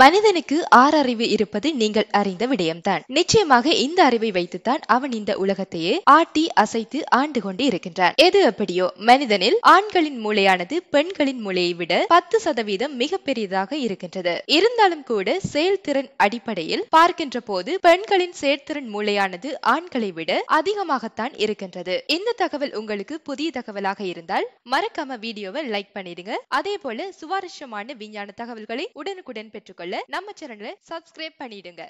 மனிதனுக்கு ஆறு அறிவு இருப்பது நீங்கள் அறிந்த விடயம்தான் நிச்சயமாக இந்த அறிவை வைத்துத்தான் அவன் இந்த உலகத்தையே ஆட்டி அசைத்து ஆண்டு கொண்டு இருக்கின்றான் எது அப்படியோ மனிதனில் ஆண்களின் மூளையானது பெண்களின் மூளையை விட பத்து சதவீதம் மிக பெரியதாக இருக்கின்றது இருந்தாலும் கூட செயல்திறன் அடிப்படையில் பார்க்கின்ற போது பெண்களின் செயல்திறன் மூளையானது ஆண்களை விட அதிகமாகத்தான் இருக்கின்றது இந்த தகவல் உங்களுக்கு புதிய தகவலாக இருந்தால் மறக்காம வீடியோவை லைக் பண்ணிடுங்க அதே போல சுவாரஸ்யமான விஞ்ஞான தகவல்களை உடனுக்குடன் பெற்று தெரிஞ்சுக்கொள்ள நம்ம சேனலை சப்ஸ்கிரைப் பண்ணிடுங்க